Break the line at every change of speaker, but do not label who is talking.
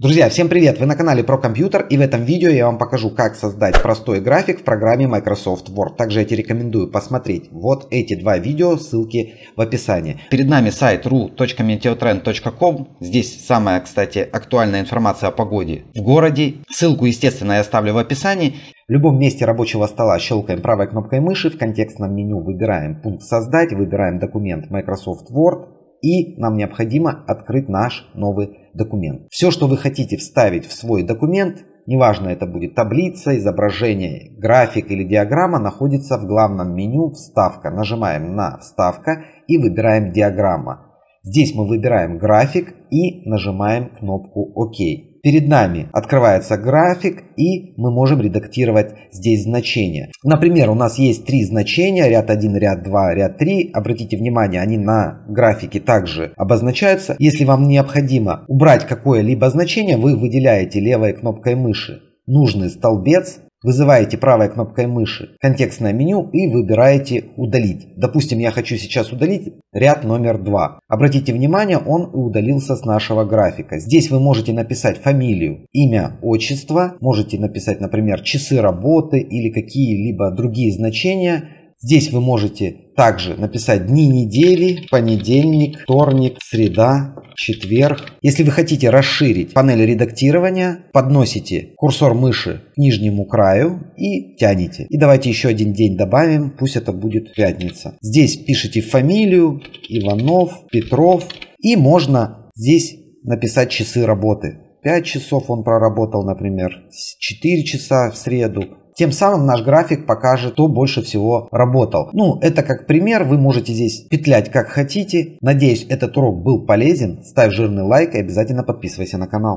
Друзья, всем привет! Вы на канале про компьютер и в этом видео я вам покажу, как создать простой график в программе Microsoft Word. Также я тебе рекомендую посмотреть вот эти два видео, ссылки в описании. Перед нами сайт ru.meteotrend.com. Здесь самая, кстати, актуальная информация о погоде в городе. Ссылку, естественно, я оставлю в описании. В любом месте рабочего стола щелкаем правой кнопкой мыши, в контекстном меню выбираем пункт «Создать», выбираем документ Microsoft Word и нам необходимо открыть наш новый документ. Все, что вы хотите вставить в свой документ, неважно это будет таблица, изображение, график или диаграмма, находится в главном меню «Вставка». Нажимаем на «Вставка» и выбираем «Диаграмма». Здесь мы выбираем график и нажимаем кнопку «Ок». Перед нами открывается график, и мы можем редактировать здесь значения. Например, у нас есть три значения, ряд 1, ряд 2, ряд 3. Обратите внимание, они на графике также обозначаются. Если вам необходимо убрать какое-либо значение, вы выделяете левой кнопкой мыши нужный столбец Вызываете правой кнопкой мыши контекстное меню и выбираете «Удалить». Допустим, я хочу сейчас удалить ряд номер 2. Обратите внимание, он удалился с нашего графика. Здесь вы можете написать фамилию, имя, отчество. Можете написать, например, часы работы или какие-либо другие значения. Здесь вы можете также написать дни недели, понедельник, вторник, среда, четверг. Если вы хотите расширить панель редактирования, подносите курсор мыши к нижнему краю и тянете. И давайте еще один день добавим, пусть это будет пятница. Здесь пишите фамилию Иванов, Петров и можно здесь написать часы работы. 5 часов он проработал, например, 4 часа в среду, тем самым наш график покажет, кто больше всего работал. Ну, это как пример, вы можете здесь петлять как хотите. Надеюсь, этот урок был полезен. Ставь жирный лайк и обязательно подписывайся на канал.